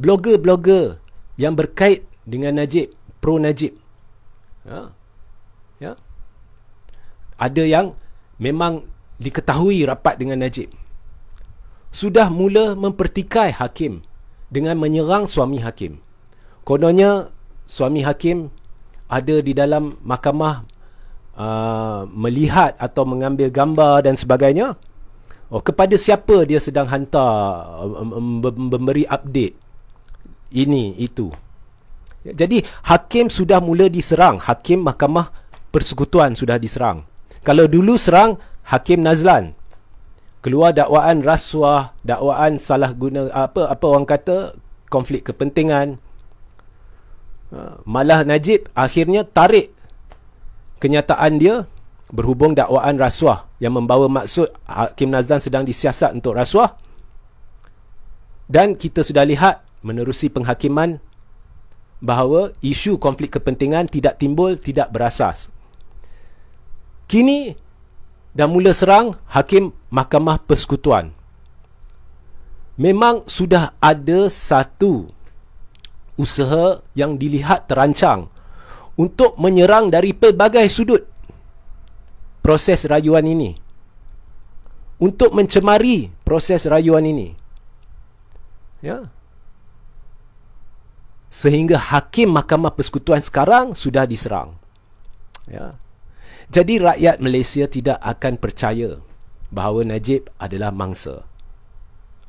blogger-blogger yang berkait dengan Najib, pro Najib. Ya. Ya. Ada yang memang diketahui rapat dengan Najib. Sudah mula mempertikai hakim dengan menyerang suami hakim. Kononnya suami hakim ada di dalam mahkamah uh, melihat atau mengambil gambar dan sebagainya. Oh kepada siapa dia sedang hantar memberi um, um, um update? ini itu jadi hakim sudah mula diserang hakim mahkamah persekutuan sudah diserang kalau dulu serang hakim Nazlan keluar dakwaan rasuah dakwaan salah guna apa apa orang kata konflik kepentingan ah, malah Najib akhirnya tarik kenyataan dia berhubung dakwaan rasuah yang membawa maksud Hakim Nazlan sedang disiasat untuk rasuah dan kita sudah lihat menerusi penghakiman bahawa isu konflik kepentingan tidak timbul tidak berasas. Kini dah mula serang hakim Mahkamah Persekutuan. Memang sudah ada satu usaha yang dilihat terancang untuk menyerang dari pelbagai sudut proses rayuan ini. Untuk mencemari proses rayuan ini. Ya sehingga hakim mahkamah persekutuan sekarang sudah diserang. Ya. Jadi rakyat Malaysia tidak akan percaya bahawa Najib adalah mangsa.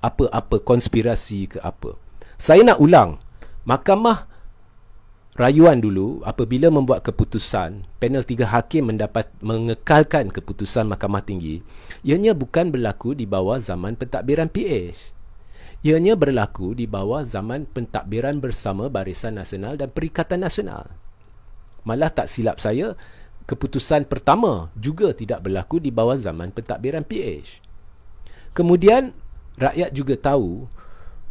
Apa-apa konspirasi ke apa. Saya nak ulang, mahkamah rayuan dulu apabila membuat keputusan, panel tiga hakim mendapat mengekalkan keputusan mahkamah tinggi, ianya bukan berlaku di bawah zaman pentadbiran PH. Ianya berlaku di bawah zaman pentadbiran bersama Barisan Nasional dan Perikatan Nasional. Malah tak silap saya, keputusan pertama juga tidak berlaku di bawah zaman pentadbiran PH. Kemudian, rakyat juga tahu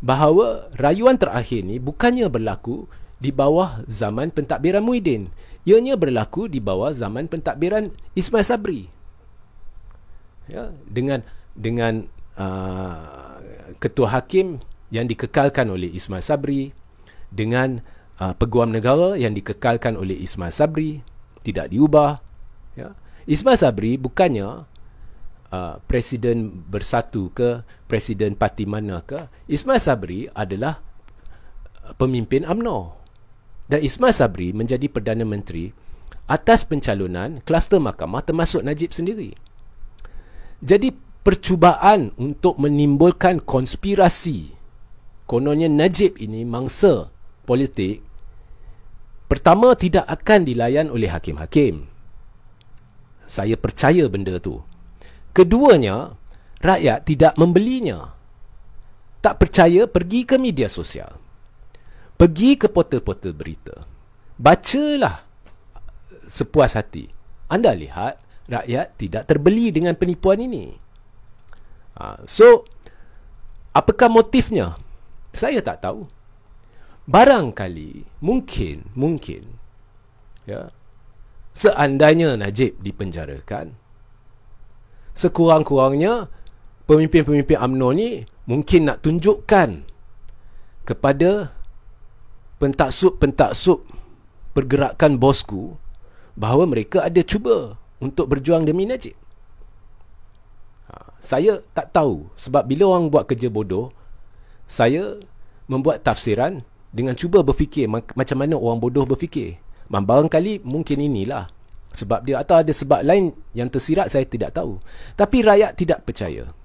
bahawa rayuan terakhir ini bukannya berlaku di bawah zaman pentadbiran Muhyiddin. Ianya berlaku di bawah zaman pentadbiran Ismail Sabri. Ya, dengan dengan ah, ketua hakim yang dikekalkan oleh Ismail Sabri dengan uh, peguam negara yang dikekalkan oleh Ismail Sabri tidak diubah ya Ismail Sabri bukannya uh, presiden bersatu ke presiden parti mana ke Ismail Sabri adalah uh, pemimpin AMNO dan Ismail Sabri menjadi perdana menteri atas pencalonan kluster mahkamah termasuk Najib sendiri jadi percubaan untuk menimbulkan konspirasi kononnya Najib ini mangsa politik pertama tidak akan dilayan oleh hakim-hakim saya percaya benda tu keduanya rakyat tidak membelinya tak percaya pergi ke media sosial pergi ke portal-portal berita bacalah sepuas hati anda lihat rakyat tidak terbeli dengan penipuan ini Ha, so, apakah motifnya? Saya tak tahu. Barangkali, mungkin, mungkin, ya, seandainya Najib dipenjarakan, sekurang-kurangnya, pemimpin-pemimpin UMNO ni mungkin nak tunjukkan kepada pentaksub-pentaksub pergerakan bosku bahawa mereka ada cuba untuk berjuang demi Najib saya tak tahu sebab bila orang buat kerja bodoh saya membuat tafsiran dengan cuba berfikir macam mana orang bodoh berfikir kali mungkin inilah sebab dia atau ada sebab lain yang tersirat saya tidak tahu tapi rakyat tidak percaya